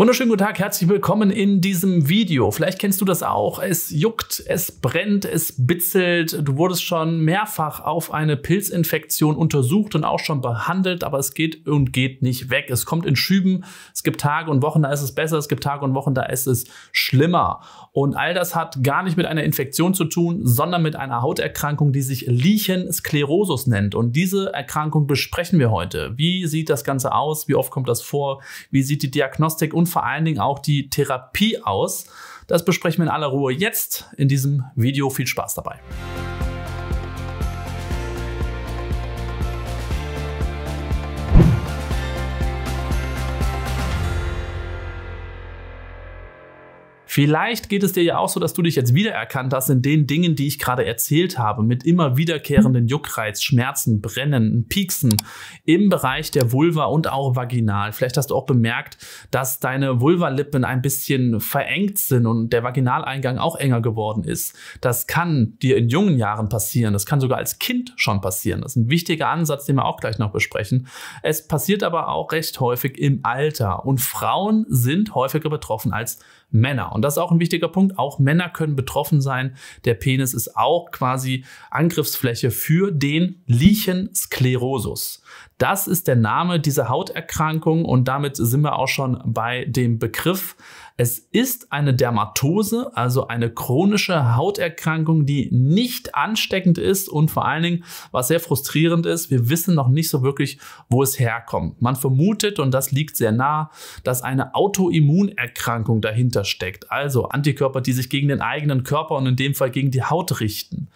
Wunderschönen guten Tag, herzlich willkommen in diesem Video. Vielleicht kennst du das auch. Es juckt, es brennt, es bitzelt. Du wurdest schon mehrfach auf eine Pilzinfektion untersucht und auch schon behandelt, aber es geht und geht nicht weg. Es kommt in Schüben. Es gibt Tage und Wochen, da ist es besser. Es gibt Tage und Wochen, da ist es schlimmer. Und all das hat gar nicht mit einer Infektion zu tun, sondern mit einer Hauterkrankung, die sich Lichen Sklerosus nennt. Und diese Erkrankung besprechen wir heute. Wie sieht das Ganze aus? Wie oft kommt das vor? Wie sieht die Diagnostik und vor allen Dingen auch die Therapie aus? Das besprechen wir in aller Ruhe jetzt in diesem Video. Viel Spaß dabei. Vielleicht geht es dir ja auch so, dass du dich jetzt wiedererkannt hast in den Dingen, die ich gerade erzählt habe, mit immer wiederkehrenden Juckreiz, Schmerzen, Brennen, Pieksen im Bereich der Vulva und auch vaginal. Vielleicht hast du auch bemerkt, dass deine Vulvalippen ein bisschen verengt sind und der Vaginaleingang auch enger geworden ist. Das kann dir in jungen Jahren passieren. Das kann sogar als Kind schon passieren. Das ist ein wichtiger Ansatz, den wir auch gleich noch besprechen. Es passiert aber auch recht häufig im Alter und Frauen sind häufiger betroffen als Männer. Und das ist auch ein wichtiger Punkt. Auch Männer können betroffen sein. Der Penis ist auch quasi Angriffsfläche für den Lichen Sklerosus. Das ist der Name dieser Hauterkrankung und damit sind wir auch schon bei dem Begriff. Es ist eine Dermatose, also eine chronische Hauterkrankung, die nicht ansteckend ist und vor allen Dingen, was sehr frustrierend ist, wir wissen noch nicht so wirklich, wo es herkommt. Man vermutet, und das liegt sehr nah, dass eine Autoimmunerkrankung dahinter steckt, also Antikörper, die sich gegen den eigenen Körper und in dem Fall gegen die Haut richten.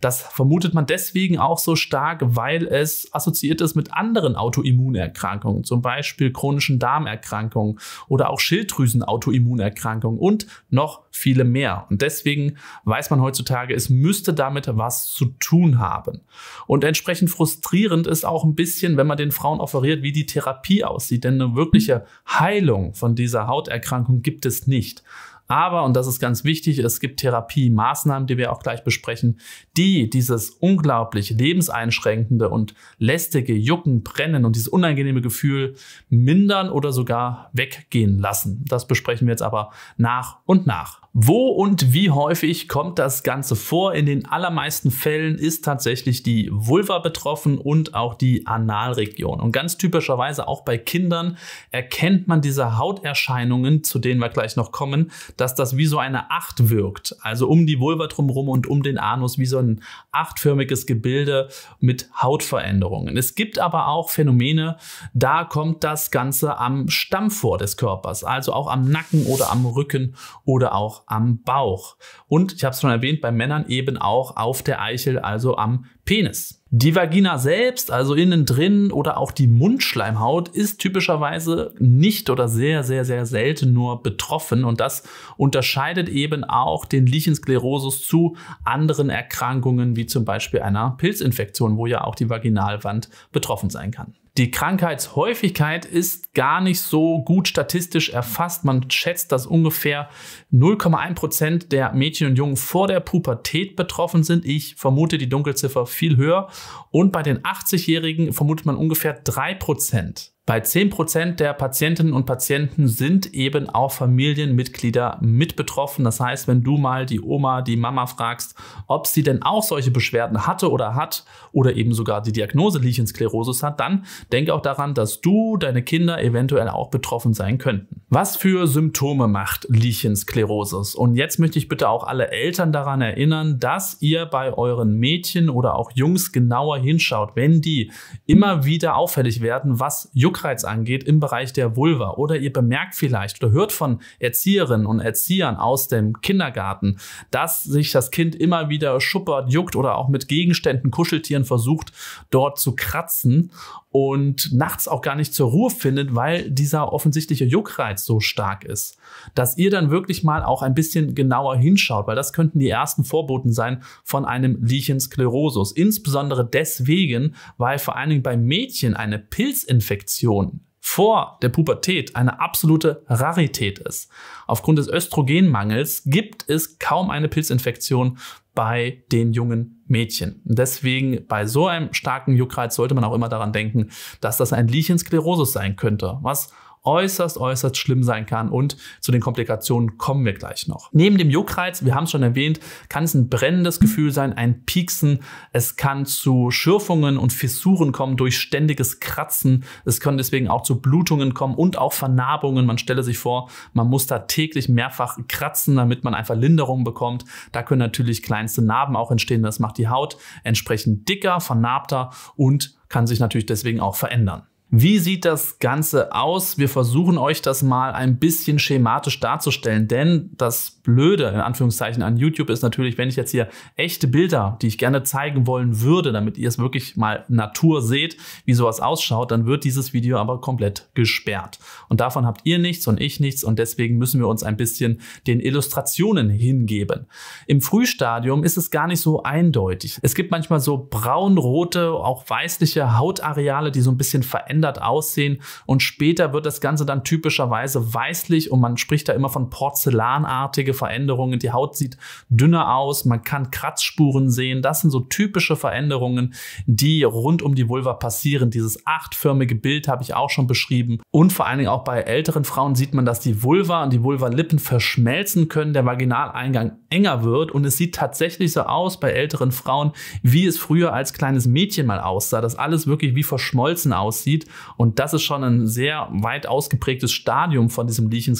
Das vermutet man deswegen auch so stark, weil es assoziiert ist mit anderen Autoimmunerkrankungen, zum Beispiel chronischen Darmerkrankungen oder auch Schilddrüsenautoimmunerkrankungen und noch viele mehr. Und deswegen weiß man heutzutage, es müsste damit was zu tun haben. Und entsprechend frustrierend ist auch ein bisschen, wenn man den Frauen offeriert, wie die Therapie aussieht, denn eine wirkliche Heilung von dieser Hauterkrankung gibt es nicht. Aber, und das ist ganz wichtig, es gibt Therapiemaßnahmen, die wir auch gleich besprechen, die dieses unglaublich lebenseinschränkende und lästige Jucken, Brennen und dieses unangenehme Gefühl mindern oder sogar weggehen lassen. Das besprechen wir jetzt aber nach und nach. Wo und wie häufig kommt das Ganze vor? In den allermeisten Fällen ist tatsächlich die Vulva betroffen und auch die Analregion. Und ganz typischerweise auch bei Kindern erkennt man diese Hauterscheinungen, zu denen wir gleich noch kommen, dass das wie so eine Acht wirkt. Also um die Vulva drumherum und um den Anus wie so ein achtförmiges Gebilde mit Hautveränderungen. Es gibt aber auch Phänomene, da kommt das Ganze am Stamm vor des Körpers, also auch am Nacken oder am Rücken oder auch am Bauch. Und ich habe es schon erwähnt, bei Männern eben auch auf der Eichel, also am Penis. Die Vagina selbst, also innen drin oder auch die Mundschleimhaut, ist typischerweise nicht oder sehr, sehr, sehr selten nur betroffen und das unterscheidet eben auch den Lichensklerosus zu anderen Erkrankungen wie zum Beispiel einer Pilzinfektion, wo ja auch die Vaginalwand betroffen sein kann. Die Krankheitshäufigkeit ist gar nicht so gut statistisch erfasst. Man schätzt, dass ungefähr 0,1 Prozent der Mädchen und Jungen vor der Pubertät betroffen sind. Ich vermute die Dunkelziffer viel höher. Und bei den 80-Jährigen vermutet man ungefähr 3 Prozent. Bei 10% der Patientinnen und Patienten sind eben auch Familienmitglieder mit betroffen. Das heißt, wenn du mal die Oma, die Mama fragst, ob sie denn auch solche Beschwerden hatte oder hat oder eben sogar die Diagnose Lichensklerosis hat, dann denk auch daran, dass du, deine Kinder eventuell auch betroffen sein könnten. Was für Symptome macht Lichensklerosis? Und jetzt möchte ich bitte auch alle Eltern daran erinnern, dass ihr bei euren Mädchen oder auch Jungs genauer hinschaut, wenn die immer wieder auffällig werden, was Jungs Juckreiz angeht im Bereich der Vulva. Oder ihr bemerkt vielleicht oder hört von Erzieherinnen und Erziehern aus dem Kindergarten, dass sich das Kind immer wieder schuppert, juckt oder auch mit Gegenständen, Kuscheltieren versucht, dort zu kratzen und nachts auch gar nicht zur Ruhe findet, weil dieser offensichtliche Juckreiz so stark ist. Dass ihr dann wirklich mal auch ein bisschen genauer hinschaut, weil das könnten die ersten Vorboten sein von einem Lichensklerosus. Insbesondere deswegen, weil vor allen Dingen bei Mädchen eine Pilzinfektion vor der Pubertät eine absolute Rarität ist. Aufgrund des Östrogenmangels gibt es kaum eine Pilzinfektion bei den jungen Mädchen. Deswegen bei so einem starken Juckreiz sollte man auch immer daran denken, dass das ein Lichensklerosis sein könnte, was äußerst, äußerst schlimm sein kann und zu den Komplikationen kommen wir gleich noch. Neben dem Juckreiz, wir haben es schon erwähnt, kann es ein brennendes Gefühl sein, ein Pieksen, es kann zu Schürfungen und Fissuren kommen durch ständiges Kratzen, es können deswegen auch zu Blutungen kommen und auch Vernarbungen. Man stelle sich vor, man muss da täglich mehrfach kratzen, damit man einfach Linderung bekommt. Da können natürlich kleinste Narben auch entstehen, das macht die Haut entsprechend dicker, vernarbter und kann sich natürlich deswegen auch verändern. Wie sieht das Ganze aus? Wir versuchen euch das mal ein bisschen schematisch darzustellen, denn das Blöde in Anführungszeichen an YouTube ist natürlich, wenn ich jetzt hier echte Bilder, die ich gerne zeigen wollen würde, damit ihr es wirklich mal Natur seht, wie sowas ausschaut, dann wird dieses Video aber komplett gesperrt. Und davon habt ihr nichts und ich nichts und deswegen müssen wir uns ein bisschen den Illustrationen hingeben. Im Frühstadium ist es gar nicht so eindeutig. Es gibt manchmal so braunrote, auch weißliche Hautareale, die so ein bisschen verändern verändert aussehen und später wird das Ganze dann typischerweise weißlich und man spricht da immer von porzellanartige Veränderungen. Die Haut sieht dünner aus, man kann Kratzspuren sehen. Das sind so typische Veränderungen, die rund um die Vulva passieren. Dieses achtförmige Bild habe ich auch schon beschrieben und vor allen Dingen auch bei älteren Frauen sieht man, dass die Vulva und die Vulvalippen verschmelzen können, der Vaginaleingang enger wird und es sieht tatsächlich so aus bei älteren Frauen, wie es früher als kleines Mädchen mal aussah, dass alles wirklich wie verschmolzen aussieht und das ist schon ein sehr weit ausgeprägtes Stadium von diesem Lichen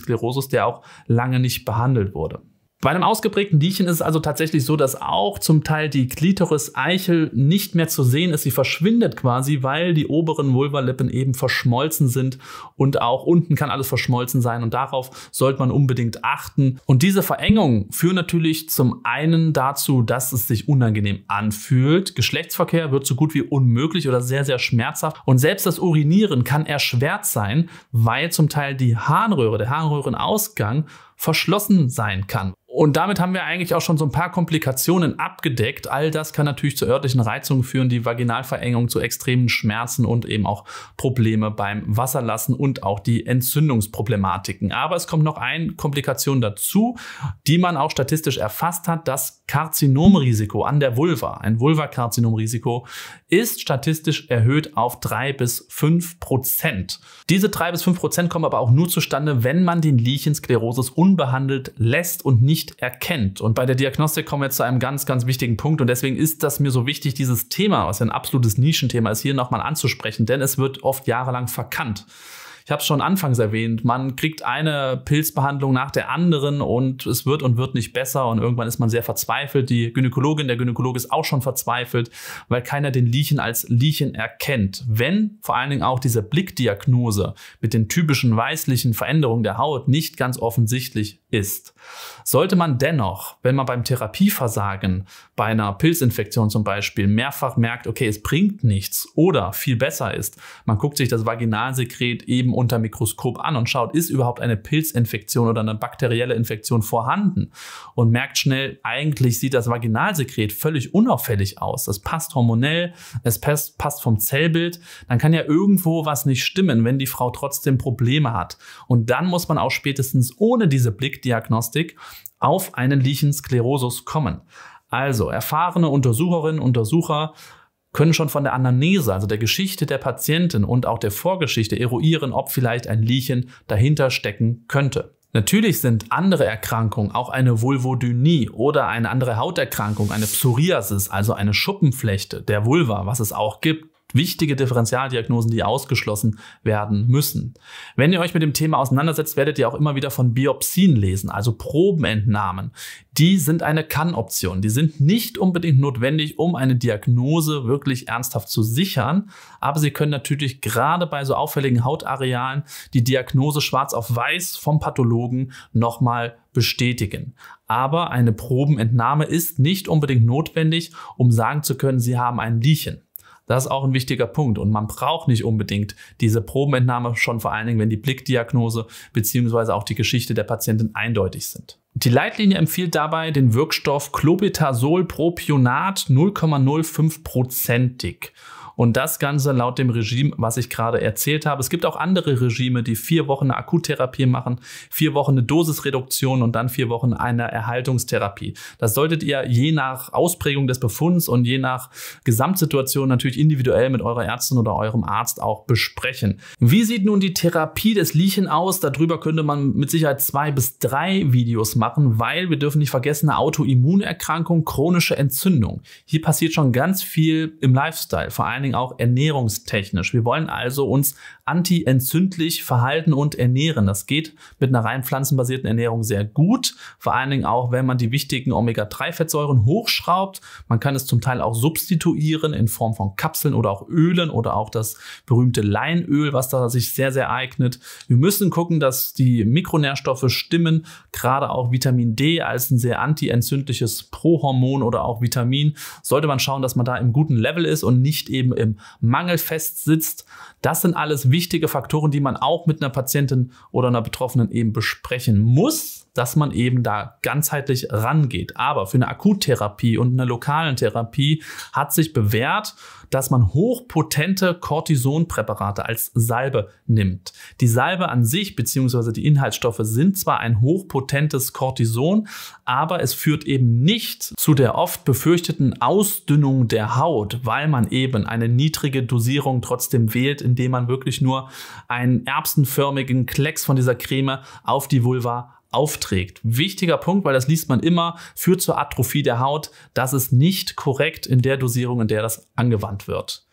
der auch lange nicht behandelt wurde. Bei einem ausgeprägten Diechen ist es also tatsächlich so, dass auch zum Teil die Klitoris-Eichel nicht mehr zu sehen ist. Sie verschwindet quasi, weil die oberen Vulvalippen eben verschmolzen sind und auch unten kann alles verschmolzen sein und darauf sollte man unbedingt achten. Und diese Verengungen führen natürlich zum einen dazu, dass es sich unangenehm anfühlt. Geschlechtsverkehr wird so gut wie unmöglich oder sehr, sehr schmerzhaft und selbst das Urinieren kann erschwert sein, weil zum Teil die Harnröhre, der Harnröhrenausgang verschlossen sein kann. Und damit haben wir eigentlich auch schon so ein paar Komplikationen abgedeckt. All das kann natürlich zu örtlichen Reizungen führen, die Vaginalverengung zu extremen Schmerzen und eben auch Probleme beim Wasserlassen und auch die Entzündungsproblematiken. Aber es kommt noch eine Komplikation dazu, die man auch statistisch erfasst hat. Das Karzinomrisiko an der Vulva, ein Vulvakarzinomrisiko, ist statistisch erhöht auf 3 bis 5 Prozent. Diese 3 bis 5 Prozent kommen aber auch nur zustande, wenn man den Lichensklerosis unbehandelt lässt und nicht erkennt. Und bei der Diagnostik kommen wir zu einem ganz, ganz wichtigen Punkt. Und deswegen ist das mir so wichtig, dieses Thema, was ein absolutes Nischenthema ist, hier nochmal anzusprechen, denn es wird oft jahrelang verkannt. Ich habe es schon anfangs erwähnt, man kriegt eine Pilzbehandlung nach der anderen und es wird und wird nicht besser und irgendwann ist man sehr verzweifelt. Die Gynäkologin, der Gynäkologe ist auch schon verzweifelt, weil keiner den Liechen als Liechen erkennt. Wenn vor allen Dingen auch diese Blickdiagnose mit den typischen weißlichen Veränderungen der Haut nicht ganz offensichtlich ist. Sollte man dennoch, wenn man beim Therapieversagen bei einer Pilzinfektion zum Beispiel mehrfach merkt, okay, es bringt nichts oder viel besser ist, man guckt sich das Vaginalsekret eben unter Mikroskop an und schaut, ist überhaupt eine Pilzinfektion oder eine bakterielle Infektion vorhanden und merkt schnell, eigentlich sieht das Vaginalsekret völlig unauffällig aus. Das passt hormonell, es passt vom Zellbild, dann kann ja irgendwo was nicht stimmen, wenn die Frau trotzdem Probleme hat. Und dann muss man auch spätestens ohne diese Blickdiagnostik auf einen Lichensklerosus kommen. Also erfahrene Untersucherinnen, Untersucher können schon von der Anamnese, also der Geschichte der Patientin und auch der Vorgeschichte eruieren, ob vielleicht ein Liechen dahinter stecken könnte. Natürlich sind andere Erkrankungen, auch eine Vulvodynie oder eine andere Hauterkrankung, eine Psoriasis, also eine Schuppenflechte der Vulva, was es auch gibt, wichtige Differentialdiagnosen, die ausgeschlossen werden müssen. Wenn ihr euch mit dem Thema auseinandersetzt, werdet ihr auch immer wieder von Biopsien lesen, also Probenentnahmen. Die sind eine Kann-Option. Die sind nicht unbedingt notwendig, um eine Diagnose wirklich ernsthaft zu sichern, aber sie können natürlich gerade bei so auffälligen Hautarealen die Diagnose schwarz auf weiß vom Pathologen nochmal bestätigen. Aber eine Probenentnahme ist nicht unbedingt notwendig, um sagen zu können, sie haben ein Liechen. Das ist auch ein wichtiger Punkt. Und man braucht nicht unbedingt diese Probenentnahme schon vor allen Dingen, wenn die Blickdiagnose beziehungsweise auch die Geschichte der Patientin eindeutig sind. Die Leitlinie empfiehlt dabei den Wirkstoff Clobetasol Propionat 0,05%ig. Und das Ganze laut dem Regime, was ich gerade erzählt habe. Es gibt auch andere Regime, die vier Wochen eine Akuttherapie machen, vier Wochen eine Dosisreduktion und dann vier Wochen eine Erhaltungstherapie. Das solltet ihr je nach Ausprägung des Befunds und je nach Gesamtsituation natürlich individuell mit eurer Ärztin oder eurem Arzt auch besprechen. Wie sieht nun die Therapie des Liechen aus? Darüber könnte man mit Sicherheit zwei bis drei Videos machen, weil wir dürfen nicht vergessen, eine Autoimmunerkrankung, chronische Entzündung. Hier passiert schon ganz viel im Lifestyle, vor allen Dingen Dingen auch ernährungstechnisch. Wir wollen also uns anti-entzündlich verhalten und ernähren. Das geht mit einer rein pflanzenbasierten Ernährung sehr gut. Vor allen Dingen auch, wenn man die wichtigen Omega-3-Fettsäuren hochschraubt. Man kann es zum Teil auch substituieren in Form von Kapseln oder auch Ölen oder auch das berühmte Leinöl, was da sich sehr, sehr eignet. Wir müssen gucken, dass die Mikronährstoffe stimmen, gerade auch Vitamin D als ein sehr anti-entzündliches Prohormon oder auch Vitamin. Sollte man schauen, dass man da im guten Level ist und nicht eben eben im Mangel festsitzt. Das sind alles wichtige Faktoren, die man auch mit einer Patientin oder einer Betroffenen eben besprechen muss ist, dass man eben da ganzheitlich rangeht. Aber für eine Akuttherapie und eine lokalen Therapie hat sich bewährt, dass man hochpotente Cortisonpräparate als Salbe nimmt. Die Salbe an sich bzw. die Inhaltsstoffe sind zwar ein hochpotentes Cortison, aber es führt eben nicht zu der oft befürchteten Ausdünnung der Haut, weil man eben eine niedrige Dosierung trotzdem wählt, indem man wirklich nur einen erbsenförmigen Klecks von dieser Creme auf die Vulva aufträgt. Wichtiger Punkt, weil das liest man immer, führt zur Atrophie der Haut. Das ist nicht korrekt in der Dosierung, in der das angewandt wird.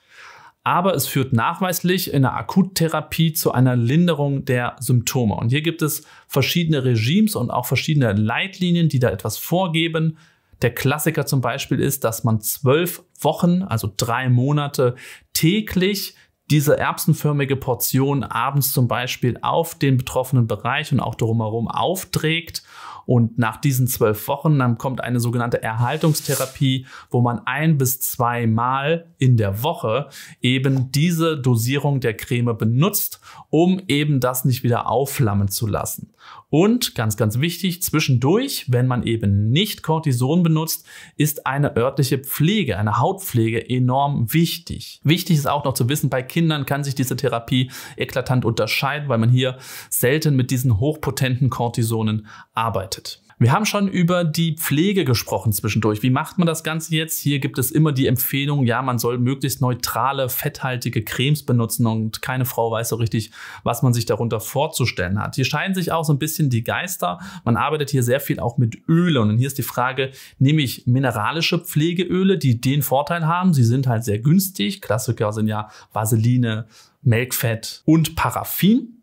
Aber es führt nachweislich in der Akuttherapie zu einer Linderung der Symptome. Und hier gibt es verschiedene Regimes und auch verschiedene Leitlinien, die da etwas vorgeben. Der Klassiker zum Beispiel ist, dass man zwölf Wochen, also drei Monate täglich diese erbsenförmige Portion abends zum Beispiel auf den betroffenen Bereich und auch drumherum aufträgt und nach diesen zwölf Wochen, dann kommt eine sogenannte Erhaltungstherapie, wo man ein bis zwei Mal in der Woche eben diese Dosierung der Creme benutzt, um eben das nicht wieder aufflammen zu lassen. Und ganz, ganz wichtig, zwischendurch, wenn man eben nicht Cortison benutzt, ist eine örtliche Pflege, eine Hautpflege enorm wichtig. Wichtig ist auch noch zu wissen, bei Kindern kann sich diese Therapie eklatant unterscheiden, weil man hier selten mit diesen hochpotenten Cortisonen arbeitet bedeutet. Wir haben schon über die Pflege gesprochen zwischendurch. Wie macht man das Ganze jetzt? Hier gibt es immer die Empfehlung, ja, man soll möglichst neutrale, fetthaltige Cremes benutzen und keine Frau weiß so richtig, was man sich darunter vorzustellen hat. Hier scheinen sich auch so ein bisschen die Geister. Man arbeitet hier sehr viel auch mit Öle und hier ist die Frage, nehme ich mineralische Pflegeöle, die den Vorteil haben, sie sind halt sehr günstig. Klassiker sind ja Vaseline, Melkfett und Paraffin.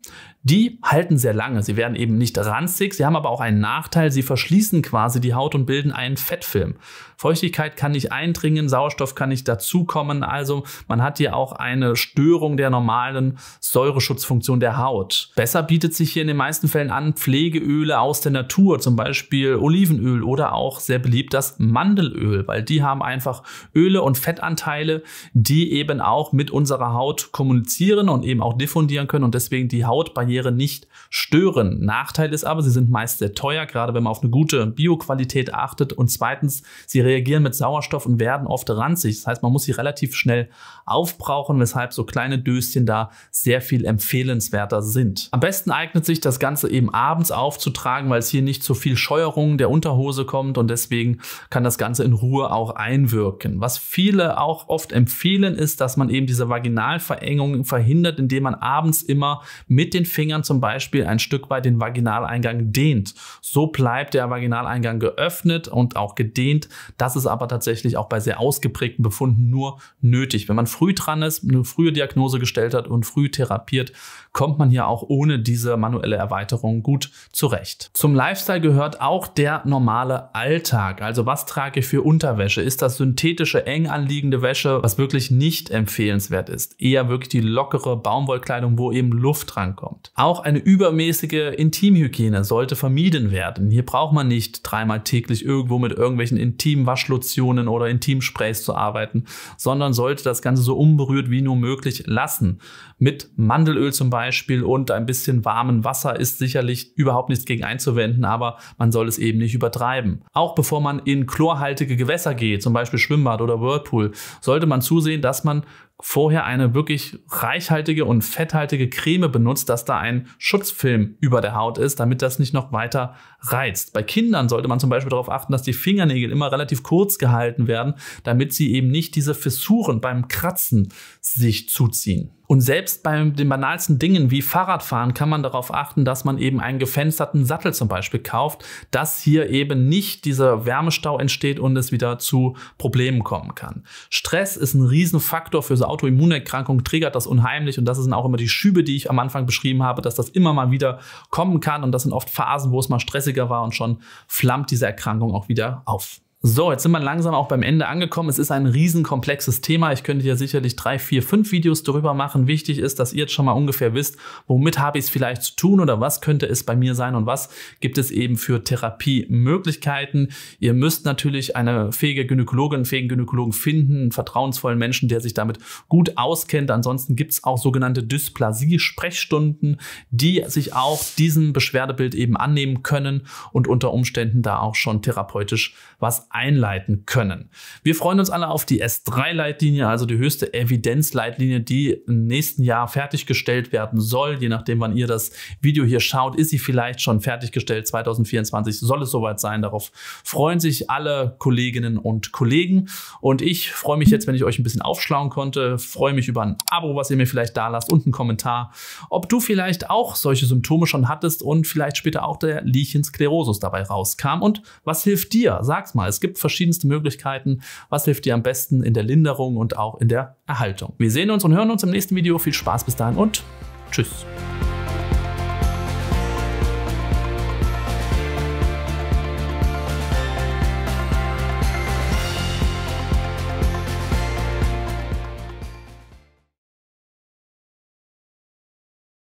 Die halten sehr lange. Sie werden eben nicht ranzig. Sie haben aber auch einen Nachteil. Sie verschließen quasi die Haut und bilden einen Fettfilm. Feuchtigkeit kann nicht eindringen, Sauerstoff kann nicht dazukommen. Also man hat hier auch eine Störung der normalen Säureschutzfunktion der Haut. Besser bietet sich hier in den meisten Fällen an Pflegeöle aus der Natur, zum Beispiel Olivenöl oder auch sehr beliebt das Mandelöl, weil die haben einfach Öle und Fettanteile, die eben auch mit unserer Haut kommunizieren reflektieren und eben auch diffundieren können und deswegen die Hautbarriere nicht stören. Nachteil ist aber, sie sind meist sehr teuer, gerade wenn man auf eine gute Bioqualität achtet. Und zweitens, sie reagieren mit Sauerstoff und werden oft ranzig. Das heißt, man muss sie relativ schnell aufbrauchen, weshalb so kleine Döschen da sehr viel empfehlenswerter sind. Am besten eignet sich das Ganze eben abends aufzutragen, weil es hier nicht zu viel Scheuerung der Unterhose kommt und deswegen kann das Ganze in Ruhe auch einwirken. Was viele auch oft empfehlen, ist, dass man eben diese Vaginalverengung verhindert, indem man abends immer mit den Fingern zum Beispiel ein Stück weit den Vaginaleingang dehnt. So bleibt der Vaginaleingang geöffnet und auch gedehnt. Das ist aber tatsächlich auch bei sehr ausgeprägten Befunden nur nötig. Wenn man früh dran ist, eine frühe Diagnose gestellt hat und früh therapiert, kommt man hier auch ohne diese manuelle Erweiterung gut zurecht. Zum Lifestyle gehört auch der normale Alltag. Also was trage ich für Unterwäsche? Ist das synthetische, eng anliegende Wäsche, was wirklich nicht empfehlenswert ist? Eher wirklich die lockere lockere Baumwollkleidung, wo eben Luft rankommt. Auch eine übermäßige Intimhygiene sollte vermieden werden. Hier braucht man nicht dreimal täglich irgendwo mit irgendwelchen intimen Waschlotionen oder Intimsprays zu arbeiten, sondern sollte das Ganze so unberührt wie nur möglich lassen mit Mandelöl zum Beispiel und ein bisschen warmem Wasser ist sicherlich überhaupt nichts gegen einzuwenden, aber man soll es eben nicht übertreiben. Auch bevor man in chlorhaltige Gewässer geht, zum Beispiel Schwimmbad oder Whirlpool, sollte man zusehen, dass man vorher eine wirklich reichhaltige und fetthaltige Creme benutzt, dass da ein Schutzfilm über der Haut ist, damit das nicht noch weiter reizt. Bei Kindern sollte man zum Beispiel darauf achten, dass die Fingernägel immer relativ kurz gehalten werden, damit sie eben nicht diese Fissuren beim Kratzen sich zuziehen. Und selbst bei den banalsten Dingen wie Fahrradfahren kann man darauf achten, dass man eben einen gefensterten Sattel zum Beispiel kauft, dass hier eben nicht dieser Wärmestau entsteht und es wieder zu Problemen kommen kann. Stress ist ein Riesenfaktor für so Autoimmunerkrankungen, triggert das unheimlich und das sind auch immer die Schübe, die ich am Anfang beschrieben habe, dass das immer mal wieder kommen kann und das sind oft Phasen, wo es mal stressiger war und schon flammt diese Erkrankung auch wieder auf. So, jetzt sind wir langsam auch beim Ende angekommen. Es ist ein riesenkomplexes Thema. Ich könnte ja sicherlich drei, vier, fünf Videos darüber machen. Wichtig ist, dass ihr jetzt schon mal ungefähr wisst, womit habe ich es vielleicht zu tun oder was könnte es bei mir sein und was gibt es eben für Therapiemöglichkeiten. Ihr müsst natürlich eine fähige Gynäkologin, einen fähigen Gynäkologen finden, einen vertrauensvollen Menschen, der sich damit gut auskennt. Ansonsten gibt es auch sogenannte Dysplasie-Sprechstunden, die sich auch diesem Beschwerdebild eben annehmen können und unter Umständen da auch schon therapeutisch was einleiten können. Wir freuen uns alle auf die S3-Leitlinie, also die höchste Evidenzleitlinie, die im nächsten Jahr fertiggestellt werden soll. Je nachdem, wann ihr das Video hier schaut, ist sie vielleicht schon fertiggestellt. 2024 soll es soweit sein. Darauf freuen sich alle Kolleginnen und Kollegen. Und ich freue mich jetzt, wenn ich euch ein bisschen aufschlauen konnte. Freue mich über ein Abo, was ihr mir vielleicht da lasst und einen Kommentar, ob du vielleicht auch solche Symptome schon hattest und vielleicht später auch der Lichensklerosus dabei rauskam. Und was hilft dir? Sag's mal. Es gibt gibt verschiedenste Möglichkeiten. Was hilft dir am besten in der Linderung und auch in der Erhaltung? Wir sehen uns und hören uns im nächsten Video. Viel Spaß bis dahin und tschüss.